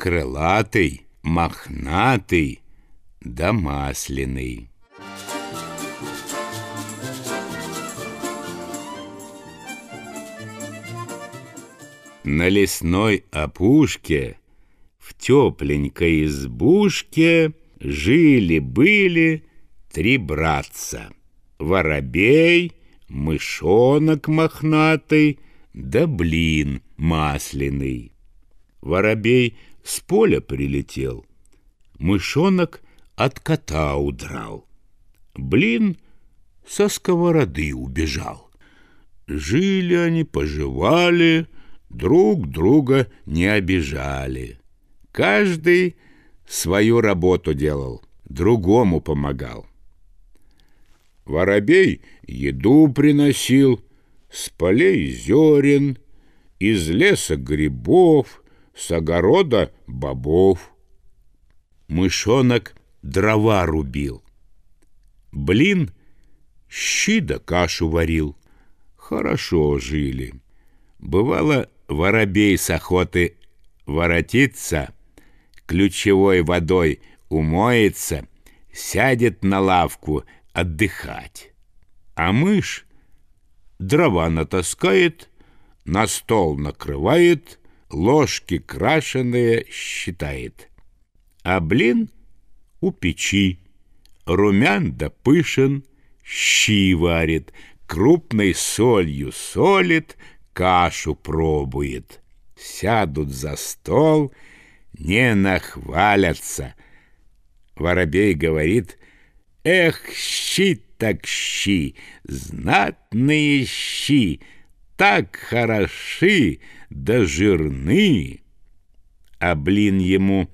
крылатый, мохнатый да масляный. На лесной опушке, в тепленькой избушке жили-были три братца. Воробей, мышонок мохнатый, да блин масляный. Воробей с поля прилетел. Мышонок от кота удрал. Блин со сковороды убежал. Жили они, поживали, друг друга не обижали. Каждый свою работу делал, другому помогал. Воробей еду приносил, с полей зерен, из леса грибов, с огорода бобов. Мышонок дрова рубил. Блин щи да кашу варил. Хорошо жили. Бывало, воробей с охоты воротится, ключевой водой умоется, сядет на лавку отдыхать. А мышь дрова натаскает, на стол накрывает — ложки крашеные считает. А блин у печи, румян да пышен, щи варит, крупной солью солит, кашу пробует. Сядут за стол, не нахвалятся. Воробей говорит, «Эх, щи так щи, знатные щи!» так хороши да жирны. А блин ему,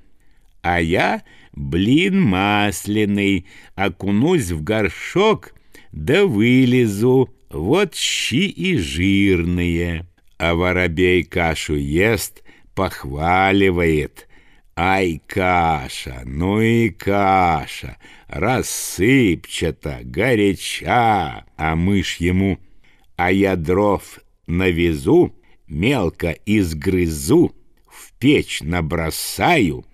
а я блин масляный, окунусь в горшок, да вылезу, вот щи и жирные. А воробей кашу ест, похваливает. Ай, каша, ну и каша, рассыпчата, горяча. А мышь ему, а я дров навезу, мелко изгрызу, в печь набросаю,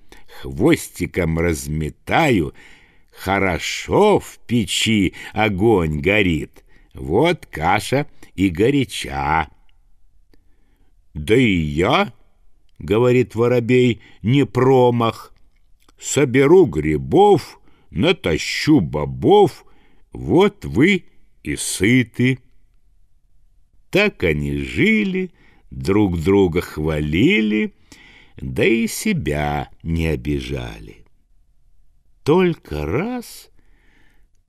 хвостиком разметаю. Хорошо в печи огонь горит, вот каша и горяча. «Да и я, — говорит воробей, — не промах. Соберу грибов, натащу бобов, вот вы и сыты». Так они жили, друг друга хвалили, да и себя не обижали. Только раз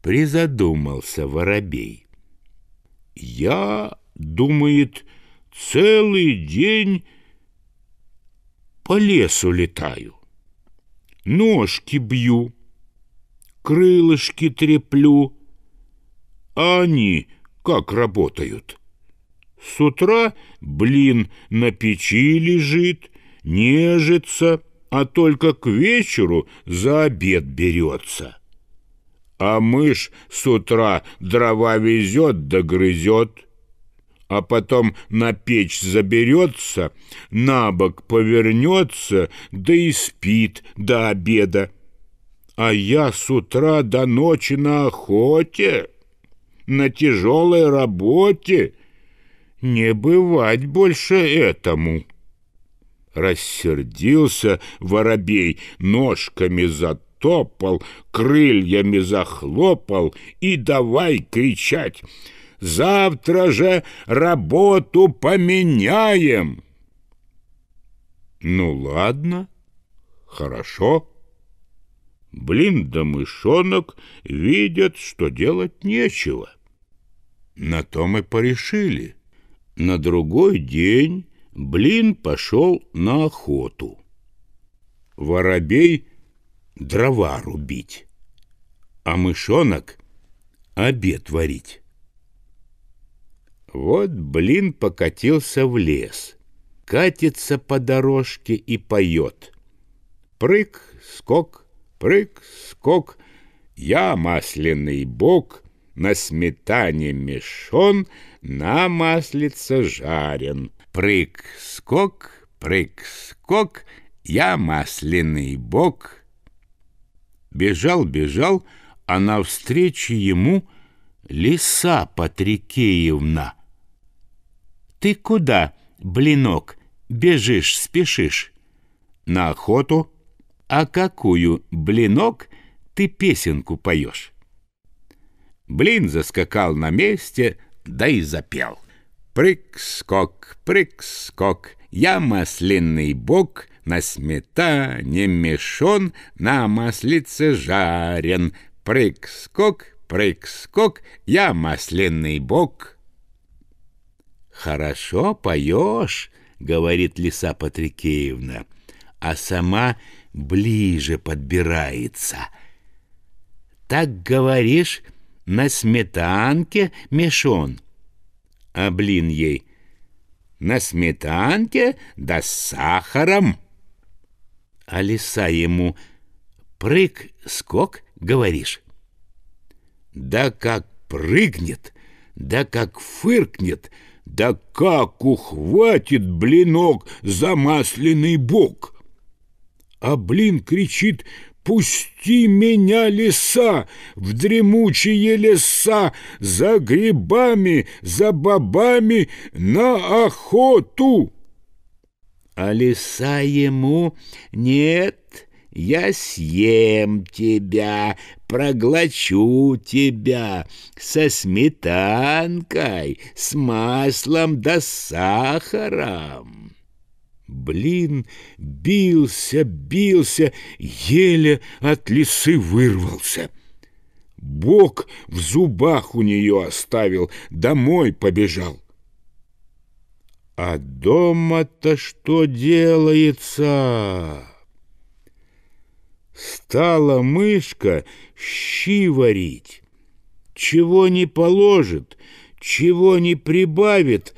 призадумался воробей. «Я, — думает, — целый день по лесу летаю, ножки бью, крылышки треплю, а они как работают?» С утра блин на печи лежит, нежится, а только к вечеру за обед берется. А мышь с утра дрова везет да грызет, а потом на печь заберется, на бок повернется, да и спит до обеда. А я с утра до ночи на охоте, на тяжелой работе, не бывать больше этому. Рассердился воробей, ножками затопал, крыльями захлопал и давай кричать. Завтра же работу поменяем. Ну ладно, хорошо. Блин да мышонок видят, что делать нечего. На то мы порешили. На другой день Блин пошел на охоту. Воробей дрова рубить, а мышонок обед варить. Вот Блин покатился в лес, катится по дорожке и поет. Прыг, скок, прыг, скок, я масляный бог, на сметане мешон, на маслице жарен. Прыг-скок, прыг-скок, я масляный бог. Бежал-бежал, а навстречу ему лиса Патрикеевна. «Ты куда, блинок, бежишь, спешишь?» «На охоту». «А какую, блинок, ты песенку поешь?» Блин заскакал на месте, да и запел. Прыг-скок, прыг-скок, я маслинный бог, на сметане мешон, на маслице жарен. Прыг-скок, прыг-скок, я маслинный бог. «Хорошо поешь», — говорит лиса Патрикеевна, а сама ближе подбирается. «Так говоришь, на сметанке мешон. А блин ей на сметанке да с сахаром. А лиса ему прыг-скок, говоришь. Да как прыгнет, да как фыркнет, да как ухватит блинок за масляный бок. А блин кричит Пусти меня, леса, в дремучие леса, за грибами, за бобами, на охоту!» А лиса ему «Нет, я съем тебя, проглочу тебя со сметанкой, с маслом да сахаром». Блин бился, бился, еле от лисы вырвался. Бог в зубах у нее оставил, домой побежал. А дома-то что делается? Стала мышка щи варить. Чего не положит, чего не прибавит,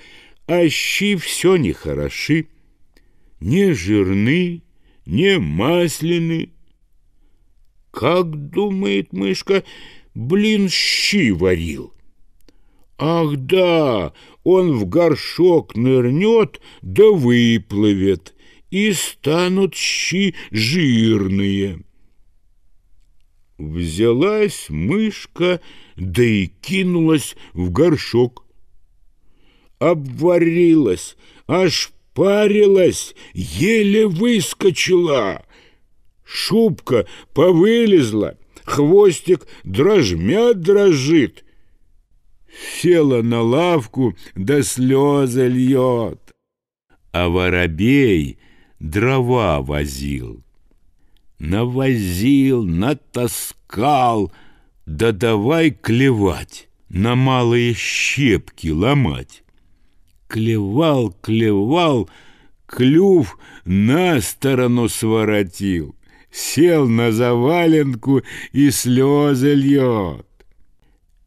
а щи все нехороши. хороши не жирны, не масляны. Как, думает мышка, блин щи варил. Ах да, он в горшок нырнет, да выплывет, и станут щи жирные. Взялась мышка, да и кинулась в горшок. Обварилась, аж Парилась, еле выскочила. Шубка повылезла, хвостик дрожмя дрожит. Села на лавку, да слезы льет. А воробей дрова возил. Навозил, натаскал, да давай клевать, на малые щепки ломать клевал, клевал, клюв на сторону своротил, сел на заваленку и слезы льет.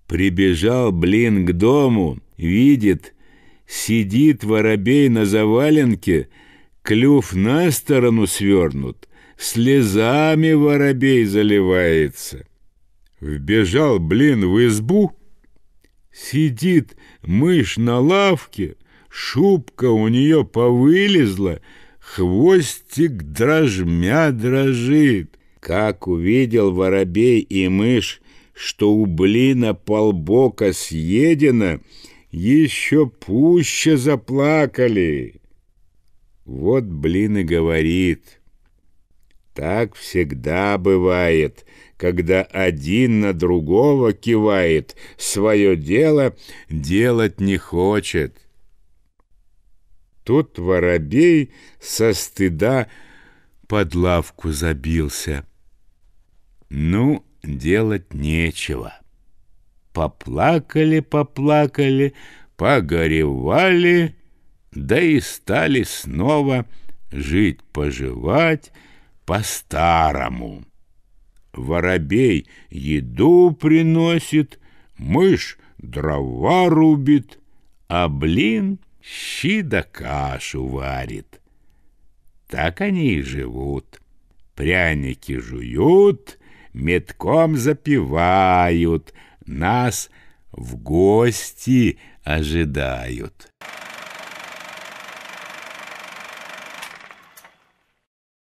Прибежал, блин, к дому, видит, сидит воробей на заваленке, клюв на сторону свернут, слезами воробей заливается. Вбежал, блин, в избу, сидит мышь на лавке — шубка у нее повылезла, хвостик дрожмя дрожит. Как увидел воробей и мышь, что у блина полбока съедено, еще пуще заплакали. Вот блин и говорит. Так всегда бывает, когда один на другого кивает, свое дело делать не хочет. Тут воробей со стыда под лавку забился. Ну, делать нечего. Поплакали, поплакали, погоревали, да и стали снова жить-поживать по-старому. Воробей еду приносит, мышь дрова рубит, а блин — щи да кашу варит. Так они и живут. Пряники жуют, метком запивают, нас в гости ожидают.